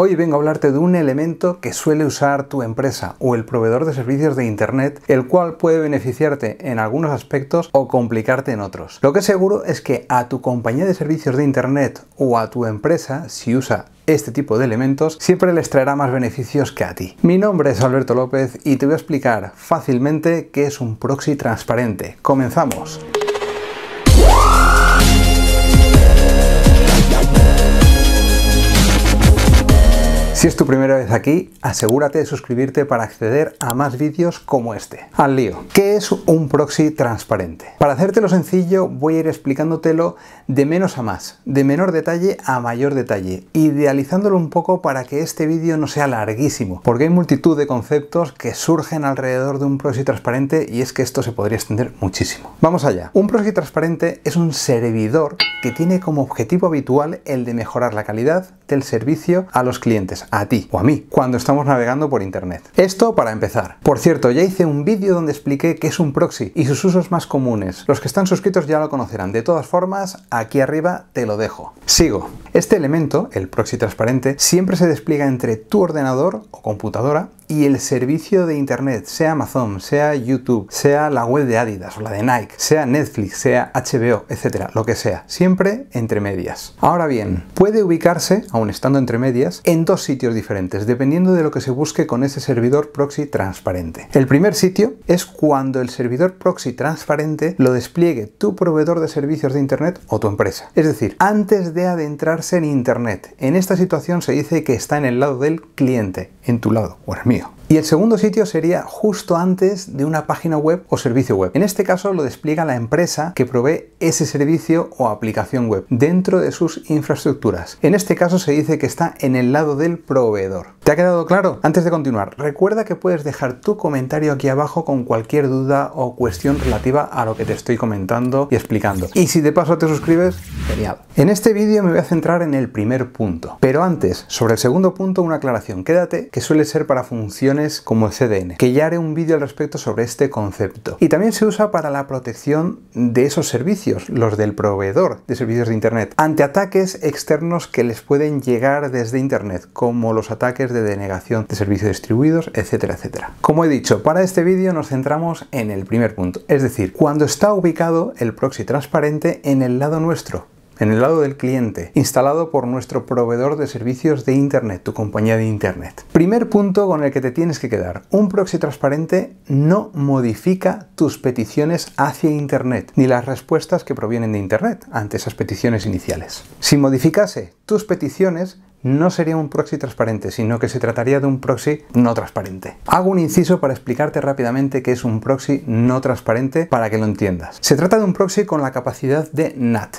Hoy vengo a hablarte de un elemento que suele usar tu empresa o el proveedor de servicios de Internet, el cual puede beneficiarte en algunos aspectos o complicarte en otros. Lo que es seguro es que a tu compañía de servicios de Internet o a tu empresa, si usa este tipo de elementos siempre les traerá más beneficios que a ti. Mi nombre es Alberto López y te voy a explicar fácilmente qué es un proxy transparente. ¡Comenzamos! Si es tu primera vez aquí, asegúrate de suscribirte para acceder a más vídeos como este. Al lío. ¿Qué es un proxy transparente? Para hacértelo sencillo, voy a ir explicándotelo de menos a más, de menor detalle a mayor detalle, idealizándolo un poco para que este vídeo no sea larguísimo, porque hay multitud de conceptos que surgen alrededor de un proxy transparente y es que esto se podría extender muchísimo. Vamos allá. Un proxy transparente es un servidor que tiene como objetivo habitual el de mejorar la calidad, el servicio a los clientes, a ti o a mí, cuando estamos navegando por Internet. Esto para empezar. Por cierto, ya hice un vídeo donde expliqué qué es un proxy y sus usos más comunes. Los que están suscritos ya lo conocerán. De todas formas, aquí arriba te lo dejo. Sigo. Este elemento, el proxy transparente, siempre se despliega entre tu ordenador o computadora y el servicio de Internet, sea Amazon, sea YouTube, sea la web de Adidas o la de Nike, sea Netflix, sea HBO, etcétera, lo que sea, siempre entre medias. Ahora bien, puede ubicarse, aun estando entre medias, en dos sitios diferentes, dependiendo de lo que se busque con ese servidor proxy transparente. El primer sitio es cuando el servidor proxy transparente lo despliegue tu proveedor de servicios de Internet o tu empresa. Es decir, antes de adentrarse en Internet. En esta situación se dice que está en el lado del cliente, en tu lado o en el mío. Y el segundo sitio sería justo antes de una página web o servicio web. En este caso lo despliega la empresa que provee ese servicio o aplicación web dentro de sus infraestructuras. En este caso se dice que está en el lado del proveedor. ¿Te ha quedado claro? Antes de continuar, recuerda que puedes dejar tu comentario aquí abajo con cualquier duda o cuestión relativa a lo que te estoy comentando y explicando. Y si de paso te suscribes, genial. En este vídeo me voy a centrar en el primer punto. Pero antes, sobre el segundo punto, una aclaración. Quédate que suele ser para funciones como como CDN, que ya haré un vídeo al respecto sobre este concepto. Y también se usa para la protección de esos servicios, los del proveedor de servicios de Internet, ante ataques externos que les pueden llegar desde Internet, como los ataques de denegación de servicios distribuidos, etcétera, etcétera. Como he dicho, para este vídeo nos centramos en el primer punto, es decir, cuando está ubicado el proxy transparente en el lado nuestro, en el lado del cliente, instalado por nuestro proveedor de servicios de Internet, tu compañía de Internet. Primer punto con el que te tienes que quedar. Un proxy transparente no modifica tus peticiones hacia Internet, ni las respuestas que provienen de Internet ante esas peticiones iniciales. Si modificase tus peticiones, no sería un proxy transparente, sino que se trataría de un proxy no transparente. Hago un inciso para explicarte rápidamente qué es un proxy no transparente para que lo entiendas. Se trata de un proxy con la capacidad de NAT,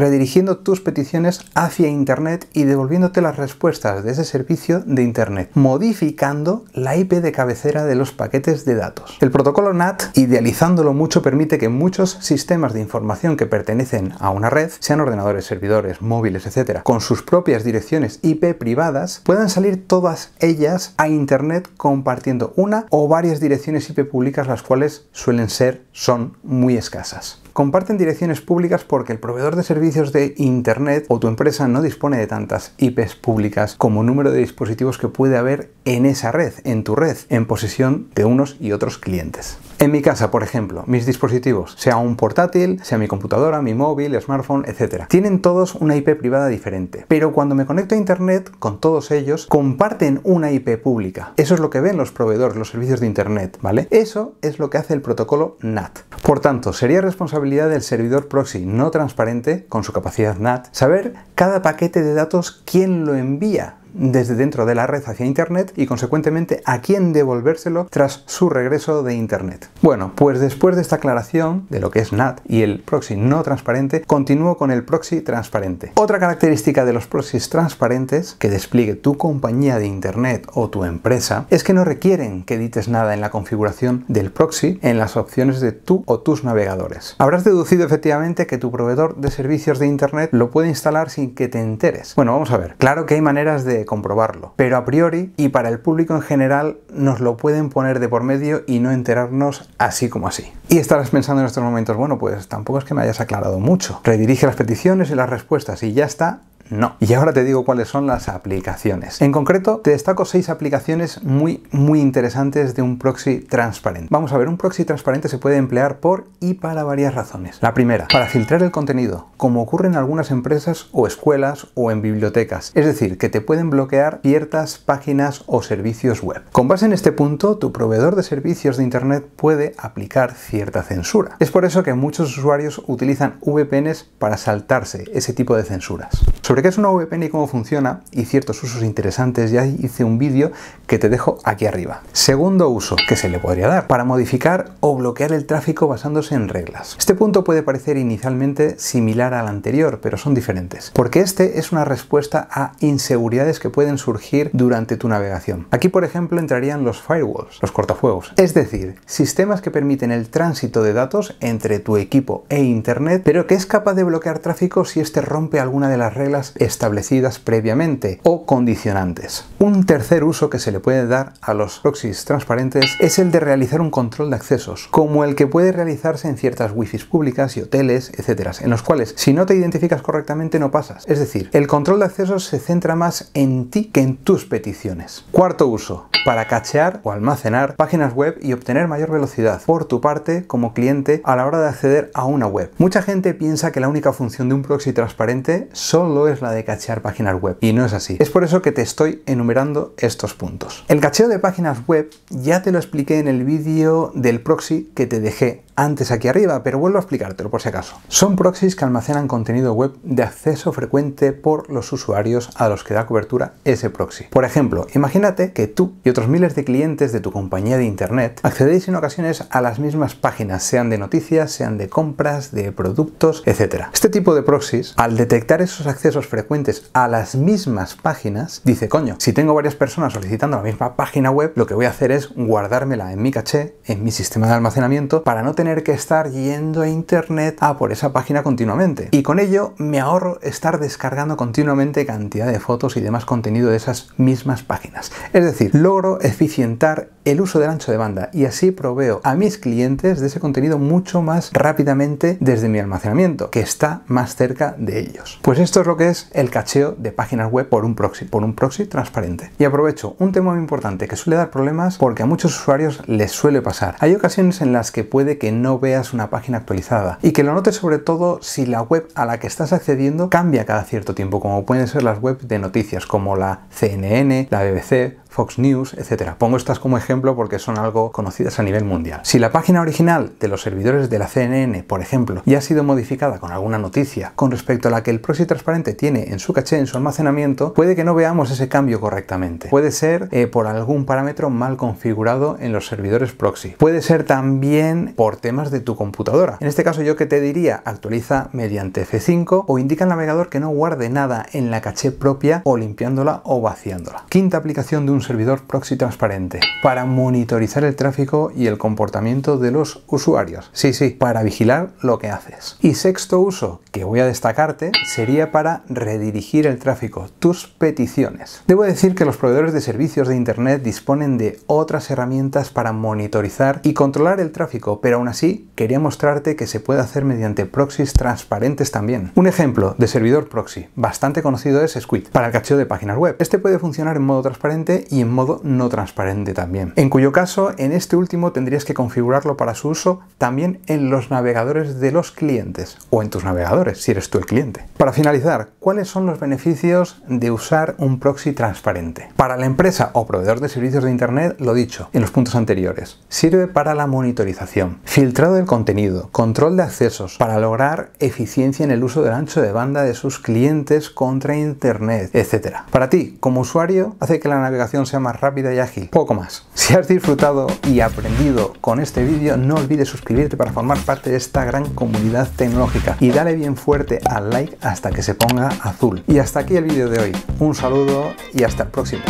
redirigiendo tus peticiones hacia Internet y devolviéndote las respuestas de ese servicio de Internet, modificando la IP de cabecera de los paquetes de datos. El protocolo NAT, idealizándolo mucho, permite que muchos sistemas de información que pertenecen a una red, sean ordenadores, servidores, móviles, etcétera, con sus propias direcciones IP privadas, puedan salir todas ellas a Internet compartiendo una o varias direcciones IP públicas, las cuales suelen ser, son muy escasas comparten direcciones públicas porque el proveedor de servicios de Internet o tu empresa no dispone de tantas IPs públicas como número de dispositivos que puede haber en esa red, en tu red, en posesión de unos y otros clientes. En mi casa, por ejemplo, mis dispositivos, sea un portátil, sea mi computadora, mi móvil, smartphone, etc., tienen todos una IP privada diferente. Pero cuando me conecto a Internet, con todos ellos, comparten una IP pública. Eso es lo que ven los proveedores, los servicios de Internet, ¿vale? Eso es lo que hace el protocolo NAT. Por tanto, sería responsabilidad del servidor proxy no transparente, con su capacidad NAT, saber cada paquete de datos quién lo envía, desde dentro de la red hacia Internet y consecuentemente a quién devolvérselo tras su regreso de Internet. Bueno, pues después de esta aclaración de lo que es NAT y el proxy no transparente, continúo con el proxy transparente. Otra característica de los proxies transparentes que despliegue tu compañía de Internet o tu empresa es que no requieren que edites nada en la configuración del proxy en las opciones de tú o tus navegadores. Habrás deducido efectivamente que tu proveedor de servicios de Internet lo puede instalar sin que te enteres. Bueno, vamos a ver. Claro que hay maneras de comprobarlo. Pero a priori, y para el público en general, nos lo pueden poner de por medio y no enterarnos así como así. Y estarás pensando en estos momentos, bueno, pues tampoco es que me hayas aclarado mucho. Redirige las peticiones y las respuestas y ya está, no. Y ahora te digo cuáles son las aplicaciones. En concreto, te destaco seis aplicaciones muy, muy interesantes de un proxy transparente. Vamos a ver, un proxy transparente se puede emplear por y para varias razones. La primera, para filtrar el contenido, como ocurre en algunas empresas o escuelas o en bibliotecas. Es decir, que te pueden bloquear ciertas páginas o servicios web. Con base en este punto, tu proveedor de servicios de Internet puede aplicar cierta censura. Es por eso que muchos usuarios utilizan VPNs para saltarse ese tipo de censuras qué es una VPN y cómo funciona y ciertos usos interesantes ya hice un vídeo que te dejo aquí arriba. Segundo uso que se le podría dar para modificar o bloquear el tráfico basándose en reglas. Este punto puede parecer inicialmente similar al anterior, pero son diferentes, porque este es una respuesta a inseguridades que pueden surgir durante tu navegación. Aquí, por ejemplo, entrarían los firewalls, los cortafuegos, es decir, sistemas que permiten el tránsito de datos entre tu equipo e Internet, pero que es capaz de bloquear tráfico si este rompe alguna de las reglas establecidas previamente o condicionantes. Un tercer uso que se le puede dar a los proxies transparentes es el de realizar un control de accesos, como el que puede realizarse en ciertas wifi públicas y hoteles, etcétera, en los cuales si no te identificas correctamente no pasas. Es decir, el control de accesos se centra más en ti que en tus peticiones. Cuarto uso, para cachear o almacenar páginas web y obtener mayor velocidad por tu parte como cliente a la hora de acceder a una web. Mucha gente piensa que la única función de un proxy transparente solo es la de cachear páginas web. Y no es así. Es por eso que te estoy enumerando estos puntos. El cacheo de páginas web ya te lo expliqué en el vídeo del proxy que te dejé antes aquí arriba, pero vuelvo a explicártelo por si acaso. Son proxies que almacenan contenido web de acceso frecuente por los usuarios a los que da cobertura ese proxy. Por ejemplo, imagínate que tú y otros miles de clientes de tu compañía de internet accedéis en ocasiones a las mismas páginas, sean de noticias, sean de compras, de productos, etc. Este tipo de proxies, al detectar esos accesos frecuentes a las mismas páginas, dice, coño, si tengo varias personas solicitando la misma página web, lo que voy a hacer es guardármela en mi caché, en mi sistema de almacenamiento, para no tener que estar yendo a internet a por esa página continuamente. Y con ello me ahorro estar descargando continuamente cantidad de fotos y demás contenido de esas mismas páginas. Es decir, logro eficientar el uso del ancho de banda y así proveo a mis clientes de ese contenido mucho más rápidamente desde mi almacenamiento, que está más cerca de ellos. Pues esto es lo que es el cacheo de páginas web por un proxy, por un proxy transparente. Y aprovecho un tema muy importante que suele dar problemas porque a muchos usuarios les suele pasar. Hay ocasiones en las que puede que no veas una página actualizada y que lo notes sobre todo si la web a la que estás accediendo cambia cada cierto tiempo, como pueden ser las webs de noticias como la CNN, la BBC Fox News, etc. Pongo estas como ejemplo porque son algo conocidas a nivel mundial. Si la página original de los servidores de la CNN, por ejemplo, ya ha sido modificada con alguna noticia con respecto a la que el proxy transparente tiene en su caché, en su almacenamiento, puede que no veamos ese cambio correctamente. Puede ser eh, por algún parámetro mal configurado en los servidores proxy. Puede ser también por temas de tu computadora. En este caso yo que te diría actualiza mediante F5 o indica al navegador que no guarde nada en la caché propia o limpiándola o vaciándola. Quinta aplicación de un servidor proxy transparente para monitorizar el tráfico y el comportamiento de los usuarios. Sí, sí, para vigilar lo que haces. Y sexto uso que voy a destacarte sería para redirigir el tráfico, tus peticiones. Debo decir que los proveedores de servicios de Internet disponen de otras herramientas para monitorizar y controlar el tráfico, pero aún así quería mostrarte que se puede hacer mediante proxies transparentes también. Un ejemplo de servidor proxy bastante conocido es Squid para el cacheo de páginas web. Este puede funcionar en modo transparente y en modo no transparente también. En cuyo caso, en este último tendrías que configurarlo para su uso también en los navegadores de los clientes o en tus navegadores si eres tú el cliente. Para finalizar, ¿cuáles son los beneficios de usar un proxy transparente? Para la empresa o proveedor de servicios de Internet, lo dicho en los puntos anteriores, sirve para la monitorización, filtrado del contenido, control de accesos, para lograr eficiencia en el uso del ancho de banda de sus clientes contra Internet, etc. Para ti, como usuario, hace que la navegación sea más rápida y ágil. Poco más. Si has disfrutado y aprendido con este vídeo, no olvides suscribirte para formar parte de esta gran comunidad tecnológica y dale bien fuerte al like hasta que se ponga azul. Y hasta aquí el vídeo de hoy. Un saludo y hasta el próximo.